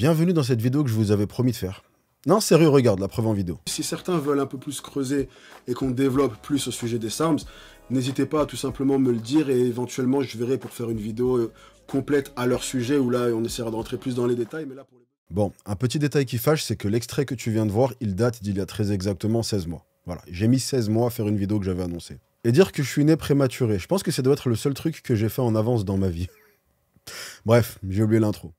Bienvenue dans cette vidéo que je vous avais promis de faire. Non, sérieux, regarde la preuve en vidéo. Si certains veulent un peu plus creuser et qu'on développe plus au sujet des SARMS, n'hésitez pas à tout simplement me le dire et éventuellement je verrai pour faire une vidéo euh, complète à leur sujet où là on essaiera de rentrer plus dans les détails. Mais là, Bon, un petit détail qui fâche, c'est que l'extrait que tu viens de voir, il date d'il y a très exactement 16 mois. Voilà, j'ai mis 16 mois à faire une vidéo que j'avais annoncée. Et dire que je suis né prématuré, je pense que ça doit être le seul truc que j'ai fait en avance dans ma vie. Bref, j'ai oublié l'intro.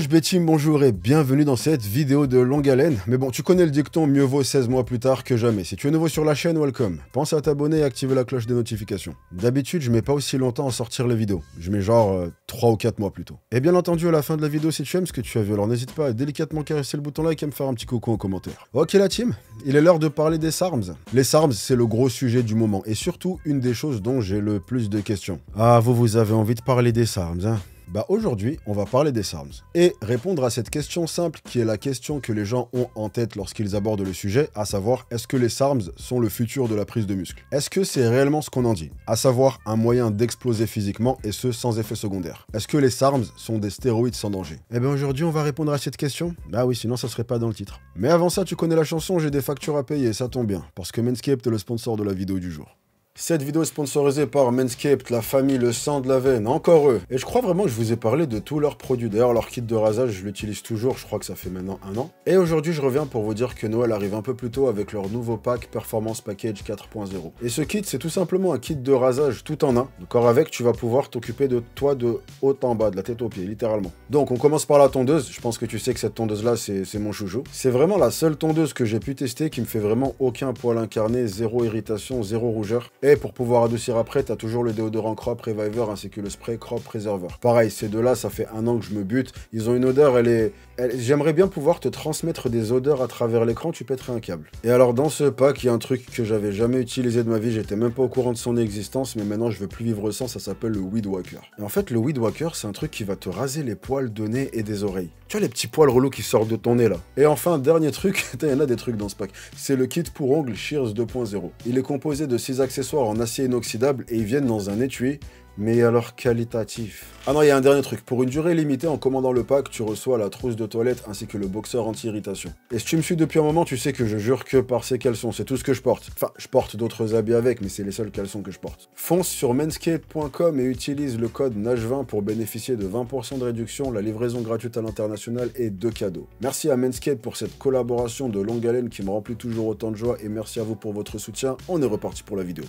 HB bonjour et bienvenue dans cette vidéo de longue haleine. Mais bon, tu connais le dicton, mieux vaut 16 mois plus tard que jamais. Si tu es nouveau sur la chaîne, welcome. Pense à t'abonner et activer la cloche des notifications. D'habitude, je mets pas aussi longtemps à sortir les vidéos. Je mets genre 3 euh, ou 4 mois plus tôt. Et bien entendu, à la fin de la vidéo, si tu aimes ce que tu as vu, alors n'hésite pas à délicatement caresser le bouton like et à me faire un petit coucou en commentaire. Ok la team, il est l'heure de parler des SARMS. Les SARMS, c'est le gros sujet du moment et surtout une des choses dont j'ai le plus de questions. Ah, vous, vous avez envie de parler des SARMS, hein bah aujourd'hui, on va parler des SARMS et répondre à cette question simple qui est la question que les gens ont en tête lorsqu'ils abordent le sujet, à savoir est-ce que les SARMS sont le futur de la prise de muscle Est-ce que c'est réellement ce qu'on en dit À savoir un moyen d'exploser physiquement et ce sans effet secondaire. Est-ce que les SARMS sont des stéroïdes sans danger Eh bien aujourd'hui, on va répondre à cette question. Bah oui, sinon ça serait pas dans le titre. Mais avant ça, tu connais la chanson, j'ai des factures à payer, ça tombe bien, parce que Manscaped est le sponsor de la vidéo du jour. Cette vidéo est sponsorisée par Manscaped, la famille, le sang de la veine, encore eux. Et je crois vraiment que je vous ai parlé de tous leurs produits. D'ailleurs, leur kit de rasage, je l'utilise toujours, je crois que ça fait maintenant un an. Et aujourd'hui, je reviens pour vous dire que Noël arrive un peu plus tôt avec leur nouveau pack Performance Package 4.0. Et ce kit, c'est tout simplement un kit de rasage tout en un. d'accord avec, tu vas pouvoir t'occuper de toi de haut en bas, de la tête aux pieds, littéralement. Donc, on commence par la tondeuse. Je pense que tu sais que cette tondeuse-là, c'est mon choujou. C'est vraiment la seule tondeuse que j'ai pu tester qui me fait vraiment aucun poil incarné, zéro irritation, zéro rougeur. Et pour pouvoir adoucir après, t'as toujours le déodorant Crop Reviver ainsi que le spray Crop Preserver. Pareil, ces deux-là, ça fait un an que je me bute. Ils ont une odeur, elle est... J'aimerais bien pouvoir te transmettre des odeurs à travers l'écran, tu pèterais un câble. Et alors dans ce pack, il y a un truc que j'avais jamais utilisé de ma vie, j'étais même pas au courant de son existence, mais maintenant je veux plus vivre sans, ça s'appelle le Weed Walker. Et en fait, le Weed Walker, c'est un truc qui va te raser les poils de nez et des oreilles. Tu vois les petits poils relous qui sortent de ton nez là. Et enfin, dernier truc, il y en a des trucs dans ce pack, c'est le kit pour ongles Shears 2.0. Il est composé de 6 accessoires en acier inoxydable et ils viennent dans un étui, mais alors qualitatif. Ah non, il y a un dernier truc. Pour une durée limitée, en commandant le pack, tu reçois la trousse de toilette ainsi que le boxeur anti-irritation. Et si tu me suis depuis un moment, tu sais que je jure que par ces caleçons, c'est tout ce que je porte. Enfin, je porte d'autres habits avec, mais c'est les seuls caleçons que je porte. Fonce sur manscaped.com et utilise le code nage 20 pour bénéficier de 20% de réduction, la livraison gratuite à l'international et deux cadeaux. Merci à Manscaped pour cette collaboration de longue haleine qui me remplit toujours autant de joie et merci à vous pour votre soutien. On est reparti pour la vidéo.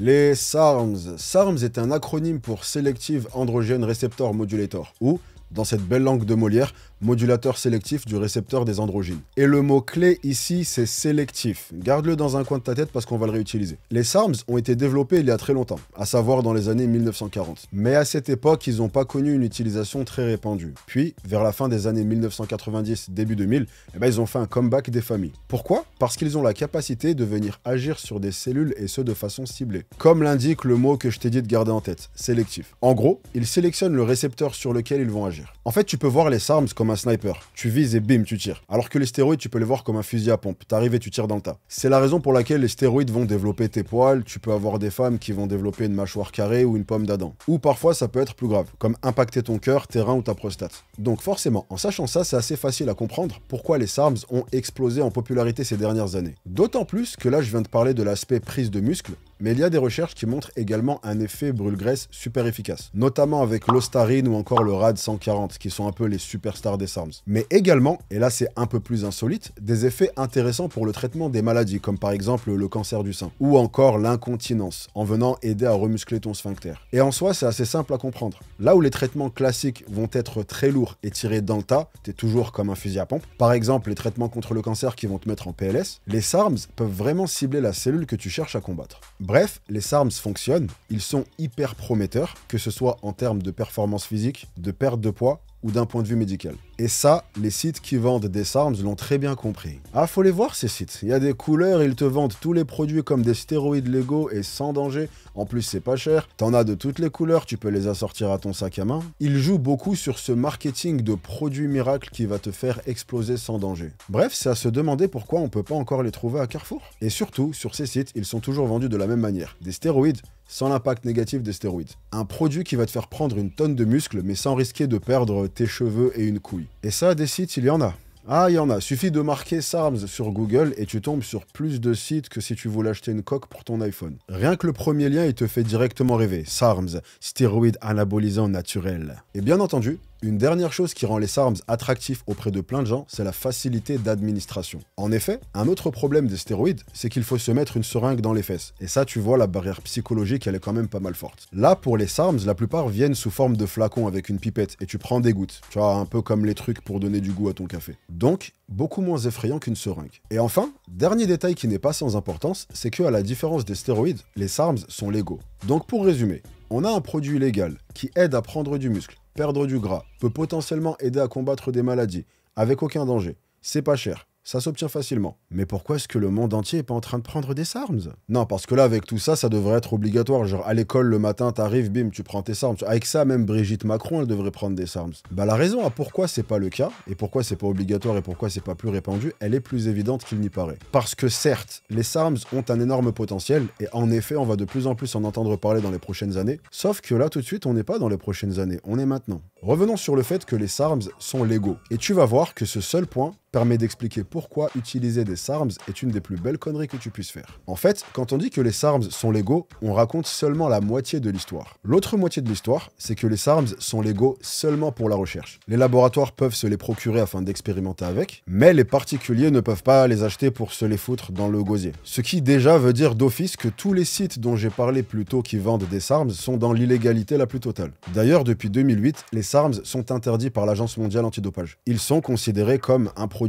Les SARMs. SARMs est un acronyme pour Selective Androgen Receptor Modulator, ou dans cette belle langue de Molière, modulateur sélectif du récepteur des androgynes. Et le mot-clé ici, c'est sélectif. Garde-le dans un coin de ta tête parce qu'on va le réutiliser. Les SARMs ont été développés il y a très longtemps, à savoir dans les années 1940. Mais à cette époque, ils n'ont pas connu une utilisation très répandue. Puis, vers la fin des années 1990, début 2000, eh ben, ils ont fait un comeback des familles. Pourquoi Parce qu'ils ont la capacité de venir agir sur des cellules et ce de façon ciblée. Comme l'indique le mot que je t'ai dit de garder en tête, sélectif. En gros, ils sélectionnent le récepteur sur lequel ils vont agir. En fait, tu peux voir les SARMS comme un sniper. Tu vises et bim, tu tires. Alors que les stéroïdes, tu peux les voir comme un fusil à pompe. T'arrives et tu tires dans le tas. C'est la raison pour laquelle les stéroïdes vont développer tes poils. Tu peux avoir des femmes qui vont développer une mâchoire carrée ou une pomme d'Adam. Ou parfois, ça peut être plus grave, comme impacter ton cœur, tes reins ou ta prostate. Donc forcément, en sachant ça, c'est assez facile à comprendre pourquoi les SARMS ont explosé en popularité ces dernières années. D'autant plus que là, je viens de parler de l'aspect prise de muscle, mais il y a des recherches qui montrent également un effet brûle-graisse super efficace, notamment avec l'ostarine ou encore le RAD 140 qui sont un peu les superstars des SARMS. Mais également, et là c'est un peu plus insolite, des effets intéressants pour le traitement des maladies, comme par exemple le cancer du sein, ou encore l'incontinence, en venant aider à remuscler ton sphincter. Et en soi, c'est assez simple à comprendre. Là où les traitements classiques vont être très lourds et tirés dans le tas, t'es toujours comme un fusil à pompe, par exemple les traitements contre le cancer qui vont te mettre en PLS, les SARMS peuvent vraiment cibler la cellule que tu cherches à combattre. Bref, les SARMS fonctionnent, ils sont hyper prometteurs, que ce soit en termes de performance physique, de perte de poids ou d'un point de vue médical. Et ça, les sites qui vendent des SARMs l'ont très bien compris. Ah, faut les voir ces sites. Il y a des couleurs, ils te vendent tous les produits comme des stéroïdes légaux et sans danger. En plus, c'est pas cher. T'en as de toutes les couleurs, tu peux les assortir à ton sac à main. Ils jouent beaucoup sur ce marketing de produits miracles qui va te faire exploser sans danger. Bref, c'est à se demander pourquoi on peut pas encore les trouver à Carrefour. Et surtout, sur ces sites, ils sont toujours vendus de la même manière. Des stéroïdes, sans l'impact négatif des stéroïdes. Un produit qui va te faire prendre une tonne de muscles, mais sans risquer de perdre tes cheveux et une couille. Et ça, des sites, il y en a. Ah, il y en a. Suffit de marquer SARMS sur Google et tu tombes sur plus de sites que si tu voulais acheter une coque pour ton iPhone. Rien que le premier lien, il te fait directement rêver. SARMS, stéroïde anabolisant naturel. Et bien entendu, une dernière chose qui rend les SARMS attractifs auprès de plein de gens, c'est la facilité d'administration. En effet, un autre problème des stéroïdes, c'est qu'il faut se mettre une seringue dans les fesses. Et ça, tu vois, la barrière psychologique, elle est quand même pas mal forte. Là, pour les SARMS, la plupart viennent sous forme de flacon avec une pipette et tu prends des gouttes. Tu vois, un peu comme les trucs pour donner du goût à ton café. Donc, beaucoup moins effrayant qu'une seringue. Et enfin, dernier détail qui n'est pas sans importance, c'est que à la différence des stéroïdes, les SARMs sont légaux. Donc pour résumer, on a un produit légal qui aide à prendre du muscle, perdre du gras, peut potentiellement aider à combattre des maladies, avec aucun danger. C'est pas cher ça s'obtient facilement. Mais pourquoi est-ce que le monde entier est pas en train de prendre des SARMS Non, parce que là, avec tout ça, ça devrait être obligatoire. Genre, à l'école, le matin, t'arrives, bim, tu prends tes SARMS. Avec ça, même Brigitte Macron, elle devrait prendre des SARMS. Bah, la raison à pourquoi c'est pas le cas, et pourquoi c'est pas obligatoire, et pourquoi c'est pas plus répandu, elle est plus évidente qu'il n'y paraît. Parce que certes, les SARMS ont un énorme potentiel, et en effet, on va de plus en plus en entendre parler dans les prochaines années. Sauf que là, tout de suite, on n'est pas dans les prochaines années, on est maintenant. Revenons sur le fait que les SARMS sont légaux. Et tu vas voir que ce seul point permet d'expliquer pourquoi utiliser des SARMs est une des plus belles conneries que tu puisses faire. En fait, quand on dit que les SARMs sont légaux, on raconte seulement la moitié de l'histoire. L'autre moitié de l'histoire, c'est que les SARMs sont légaux seulement pour la recherche. Les laboratoires peuvent se les procurer afin d'expérimenter avec, mais les particuliers ne peuvent pas les acheter pour se les foutre dans le gosier. Ce qui déjà veut dire d'office que tous les sites dont j'ai parlé plus tôt qui vendent des SARMs sont dans l'illégalité la plus totale. D'ailleurs, depuis 2008, les SARMs sont interdits par l'Agence mondiale antidopage. Ils sont considérés comme un produit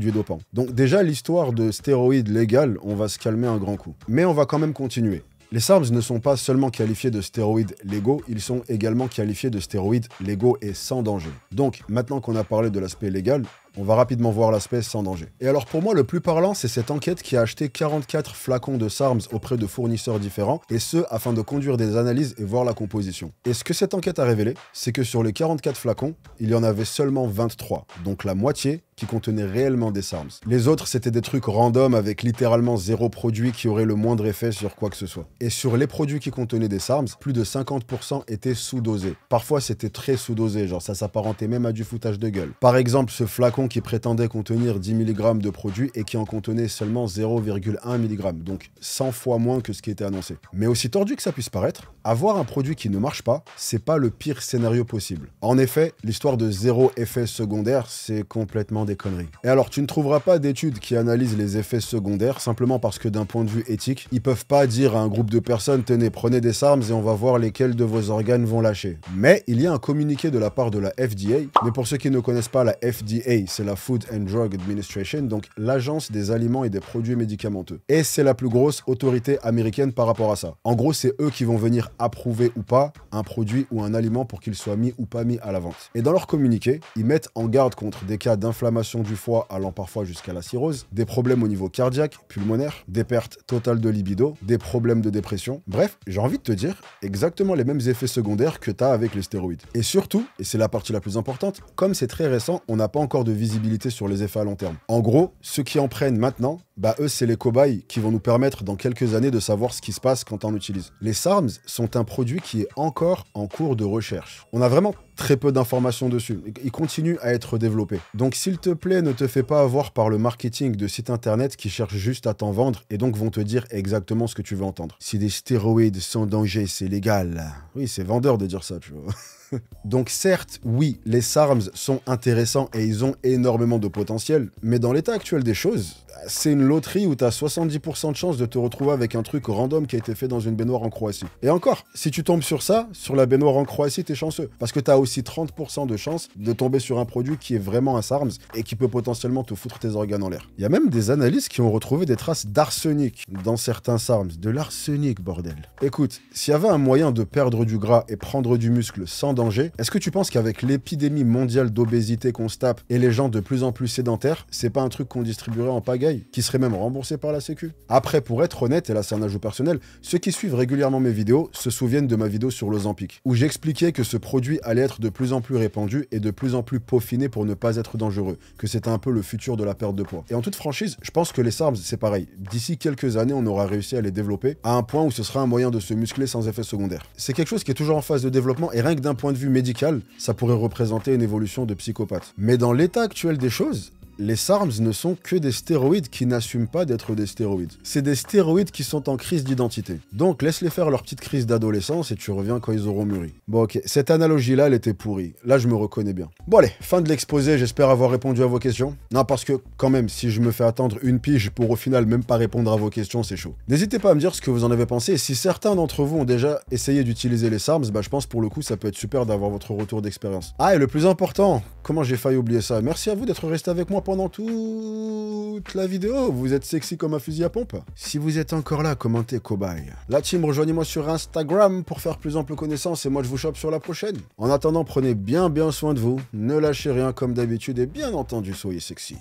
donc déjà, l'histoire de stéroïdes légal, on va se calmer un grand coup. Mais on va quand même continuer. Les SARMs ne sont pas seulement qualifiés de stéroïdes légaux, ils sont également qualifiés de stéroïdes légaux et sans danger. Donc, maintenant qu'on a parlé de l'aspect légal, on va rapidement voir l'aspect sans danger. Et alors pour moi, le plus parlant, c'est cette enquête qui a acheté 44 flacons de SARMS auprès de fournisseurs différents, et ce, afin de conduire des analyses et voir la composition. Et ce que cette enquête a révélé, c'est que sur les 44 flacons, il y en avait seulement 23, donc la moitié qui contenait réellement des SARMS. Les autres, c'était des trucs random avec littéralement zéro produit qui aurait le moindre effet sur quoi que ce soit. Et sur les produits qui contenaient des SARMS, plus de 50% étaient sous-dosés. Parfois, c'était très sous-dosé, genre ça s'apparentait même à du foutage de gueule. Par exemple, ce flacon qui prétendait contenir 10 mg de produit et qui en contenait seulement 0,1 mg, donc 100 fois moins que ce qui était annoncé. Mais aussi tordu que ça puisse paraître, avoir un produit qui ne marche pas, c'est pas le pire scénario possible. En effet, l'histoire de zéro effet secondaire, c'est complètement des conneries. Et alors, tu ne trouveras pas d'études qui analysent les effets secondaires simplement parce que d'un point de vue éthique, ils peuvent pas dire à un groupe de personnes tenez, prenez des armes et on va voir lesquels de vos organes vont lâcher. Mais il y a un communiqué de la part de la FDA, mais pour ceux qui ne connaissent pas la FDA, c'est la Food and Drug Administration, donc l'agence des aliments et des produits médicamenteux. Et c'est la plus grosse autorité américaine par rapport à ça. En gros, c'est eux qui vont venir approuver ou pas un produit ou un aliment pour qu'il soit mis ou pas mis à la vente. Et dans leur communiqué, ils mettent en garde contre des cas d'inflammation du foie allant parfois jusqu'à la cirrhose, des problèmes au niveau cardiaque, pulmonaire, des pertes totales de libido, des problèmes de dépression. Bref, j'ai envie de te dire exactement les mêmes effets secondaires que tu as avec les stéroïdes. Et surtout, et c'est la partie la plus importante, comme c'est très récent, on n'a pas encore de visibilité sur les effets à long terme. En gros, ceux qui en prennent maintenant, bah eux, c'est les cobayes qui vont nous permettre dans quelques années de savoir ce qui se passe quand on utilise. Les SARMS sont un produit qui est encore en cours de recherche. On a vraiment très peu d'informations dessus. Il continue à être développé. Donc s'il te plaît, ne te fais pas avoir par le marketing de sites internet qui cherchent juste à t'en vendre et donc vont te dire exactement ce que tu veux entendre. Si des stéroïdes sans danger, c'est légal. Oui, c'est vendeur de dire ça, tu vois. Donc certes, oui, les SARMs sont intéressants et ils ont énormément de potentiel, mais dans l'état actuel des choses, c'est une loterie où tu as 70% de chances de te retrouver avec un truc random qui a été fait dans une baignoire en Croatie. Et encore, si tu tombes sur ça, sur la baignoire en Croatie, t'es chanceux, parce que tu as aussi 30% de chances de tomber sur un produit qui est vraiment un SARMs et qui peut potentiellement te foutre tes organes en l'air. Il y a même des analyses qui ont retrouvé des traces d'arsenic dans certains SARMs, de l'arsenic, bordel. Écoute, s'il y avait un moyen de perdre du gras et prendre du muscle sans est-ce que tu penses qu'avec l'épidémie mondiale d'obésité qu'on se tape et les gens de plus en plus sédentaires, c'est pas un truc qu'on distribuerait en pagaille, qui serait même remboursé par la Sécu Après, pour être honnête, et là c'est un ajout personnel, ceux qui suivent régulièrement mes vidéos se souviennent de ma vidéo sur l'Ozampique où j'expliquais que ce produit allait être de plus en plus répandu et de plus en plus peaufiné pour ne pas être dangereux, que c'est un peu le futur de la perte de poids. Et en toute franchise, je pense que les SARMs, c'est pareil. D'ici quelques années, on aura réussi à les développer à un point où ce sera un moyen de se muscler sans effet secondaire. C'est quelque chose qui est toujours en phase de développement et rien que d'un point de vue médicale, ça pourrait représenter une évolution de psychopathe. Mais dans l'état actuel des choses, les SARMs ne sont que des stéroïdes qui n'assument pas d'être des stéroïdes. C'est des stéroïdes qui sont en crise d'identité. Donc laisse-les faire leur petite crise d'adolescence et tu reviens quand ils auront mûri. Bon ok, cette analogie-là, elle était pourrie. Là, je me reconnais bien. Bon allez, fin de l'exposé, j'espère avoir répondu à vos questions. Non, parce que quand même, si je me fais attendre une pige pour au final même pas répondre à vos questions, c'est chaud. N'hésitez pas à me dire ce que vous en avez pensé. Et si certains d'entre vous ont déjà essayé d'utiliser les SARMs, bah je pense pour le coup, ça peut être super d'avoir votre retour d'expérience. Ah, et le plus important, comment j'ai failli oublier ça Merci à vous d'être resté avec moi pendant toute la vidéo. Vous êtes sexy comme un fusil à pompe. Si vous êtes encore là, commentez cobaye. La team, rejoignez-moi sur Instagram pour faire plus ample connaissance et moi je vous chope sur la prochaine. En attendant, prenez bien bien soin de vous. Ne lâchez rien comme d'habitude et bien entendu, soyez sexy.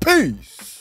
Peace